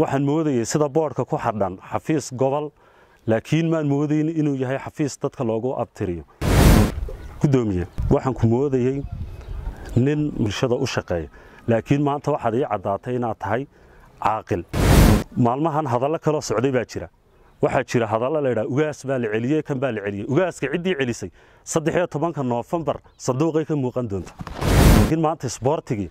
waxaan moodayay sida boodhka ku xadhan xafiis gobol laakiin maan moodayn inuu yahay xafiis dadka loogu abtiriyo gudoomiye waxaan ku moodayey nin bulshada u shaqeeya laakiin maanta waxaad ii caddaatay inaad tahay caaqil maalmahan hadallo kaloo socday baa jira waxaa jira hadallo laydhaa ugaas baa la celiyey kan baa la celiyey ugaaska ciddii celisay saddex tobanka noofembar sanduuqay ka muuqan doonta laakiin maanta isboortigii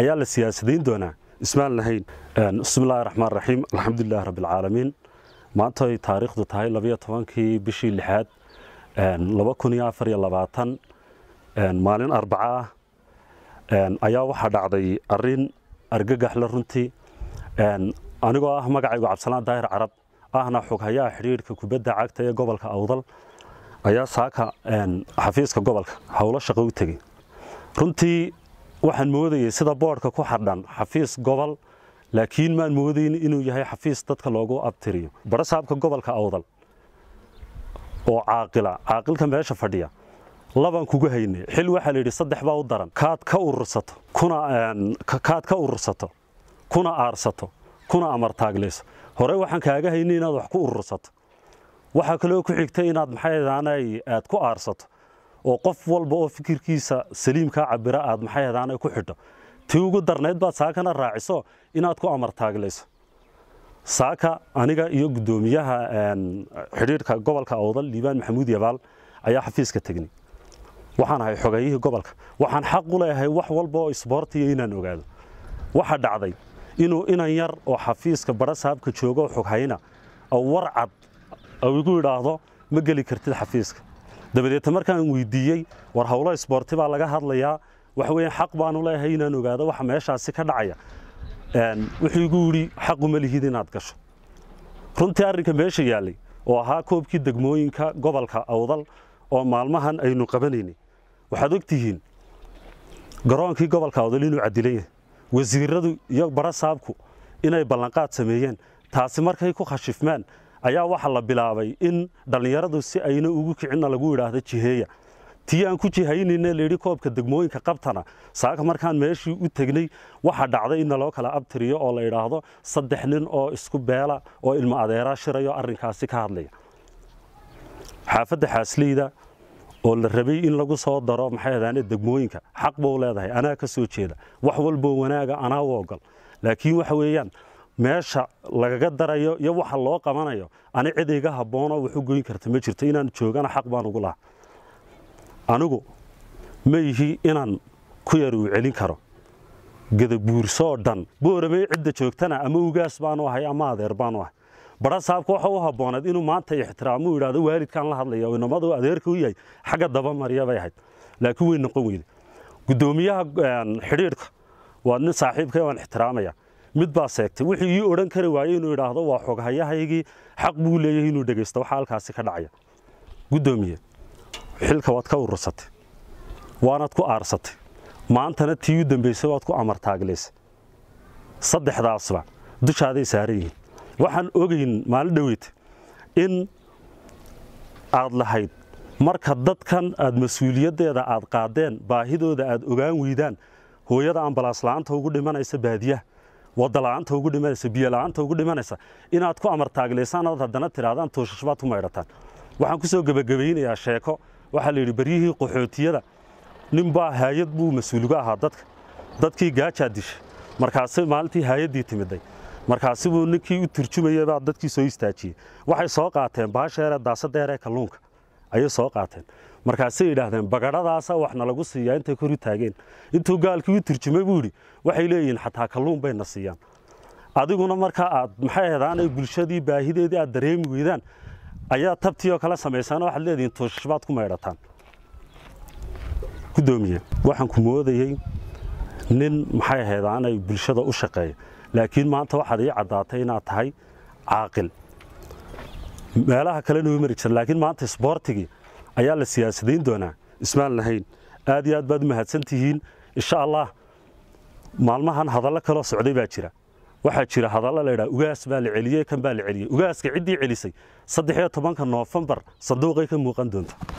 ayaa la siyaasadayn doonaa ismaan lahayn eh, bismillahi raxmaan raxiim alxamdulilahi rabbialcaalamiin maantay taariikhdu tahay labayo tobankii bishii lixaad eh, laba kun iyo afar iyo labaatan eh, maalin arbaca ah ayaa waxaa dhacday arin argagaxla runtii anigoo ah magacaygu cabsanaan daahir carab ahna xoghayaha xidhiidhka kubadda cagta ee gobolka awdal ayaa saaka xafiiska gobolka howlo shaqo u tegey runtii waxaan moodayay sida boodhka ku xardhan xafiis gobol laakiin maan moodayn inuu yahay xafiis dadka loogu abtiriyo barasaabka gobolka awdal oo caaqila caaqilka meesha fadhiya labaan kugu haynay xil waxaa layidhi saddex baa u daran kaad ka urursato kaad ka urursato kuna aarsato kuna amartaaglayso hore waxaan kaaga haynay inaad wax ku urursato waxaa kaloo ku xigtay inaad maxay ahaanay aad ku aarsato oo qof walba oo fikirkiisa saliimkaa cabira aad maxay hadaan ay ku xidho tii ugu darnayd baad saakana raaciso inaad ku amartaaglayso saaka aniga iyo guddoomiyaha xidhiidhka gobolka awdal liibaan maxamuud yabaal ayaa xafiiska tegnay waxaan ahay xogeyihii gobolka waxaan xaq u leeyahay wax walba oo isboortiya inaan ogaado waxa dhacday inuu inan yar oo xafiiska barasaabka joogo xog hayna aw warcad au igu idhaahdo ma geli kartid xafiiska dabadeeta markaan weydiiyey war howlo isboorti baa laga hadlayaa wax weya xaq baanu leeyahay inaan ogaado waxa meeshaasi ka dhacaya wuxuu igu yidhi xaquma lihid inaad gasho runtii arrinka meesha yaallay oo ahaa koobkii degmooyinka gobolka awdal oo maalmahan aynu qabanaynay waxaad ogtihiin garoonkii gobolka awdal inuu cadilan yahay wasiiradu iyo barasaabku inay ballanqaad sameeyeen taasi markay ku khashifmaan ayaa waxa la bilaabay in dhallinyaradu si ayna ugu kicinna lagu yidhaahdo jiheeya tii aan ku jihaynayna layidhi koobka degmooyinka qabtana saaka markaan meeshii u tegnay waxaa dhacday in naloo kala abtiriyo oo la yidhaahdo saddex nin oo isku beela oo ilmo adeeraa shirayo arrinkaasi ka hadlaya xaafadda xaasleyda oo la rabay in lagu soo daro maxay ahaane degmooyinka xaq buu leedahay anaa ka soo jeeda wax walboo wanaaga anaa u laakiin waxa weeyaan meesha lagaga darayo iyo waxa loo qabanayo ani cid iga habboonoo waxu goyn karta ma jirto inaan joogana xaq baan ugu laha anigu ma ihi inaan ku yar celin karo gadabuursoo dhan booramey cidda joogtana ama ugaas baanu ahay ama adeer baanu ahay bara saabka waxa u habbooneed inuu maanta ixtiraamo u idhahdo la hadlaya inamadu adeerka u yahay xagga dabamarya bay ahayd laakiin way noqon weyne guddoomiyaha xidhiidhka waa nin saaxiibkay waan ixtiraamaya mid baa seegtay wixii ii odhan kari waaye inuu idhaahdo waa xoghayahaygii xaq buu leeyahay inuu dhegaysto waxaa halkaasi ka dhacaya guddoomiye xilka waad ka urursatay waanaad ku aarsatay maantana tii u dambaysay waad ku amartaaglaysay saddexdaasba dushaaday saaran yihiin waxaan ogayn maalin dhoweyta in aad lahayd marka dadkan aad mas-uuliyaddeeda aad qaadeen baahidooda aad ogaan weydaan hooyada ambalaas aanta ugu dhimanaysa baadiyaha wadola'aanta ugu dhimanaysa biyola'aanta ugu dhimanaysa inaad ku amartaagilaysaan ood haddana tidhahdaan tooshash ku maydhataan waxaan kusoo soo gebagabaynayaa sheeko waxaa la yidhi baryihii qaxootiyada nin baa haayad buu mas-uulga ahaa dadka dadkii gaajaa dishay markaasi maalintii haayaddii timiday markaasi buu ninkii u turjumayabaa dadkii soo istaajiyey waxay soo qaateen baasha yaree kalluunka ayay soo qaateen markaasay yidhaahdeen bagadhadaasa waxna lagu siiyaa intay kor u taageen intuu gaalkii u turjumay buu yidhi waxay leeyihiin xataa kalluun bayna siiyaan adiguna markaa aad maxay hedaanay bulshadii baahideedii aad dareemi weydaan ayaa tabtii oo kale samaysaan waxaad leedihiin tuushashbaad ku maydhataan gudoomiye waxaan ku moodayay nin maxay hedaanay bulshada u shaqeeya laakiin maanta waxaad ii caddaatay inaad tahay caaqil meelaha kalena u mari jirta laakiin maanta isboortigii ayaa la siyaasadayn doonaa ismaan lahayn aad iyo aad baad u mahadsan tihiin insha allah maalmahan hadallo kaloo socday baa jira waxaa jira hadallo laydhaa ugaas baa la celiyey kan baa la celiyey ugaaska ciddii celisay saddex iyo tobanka noofembar sanduuqay ka muuqan doonta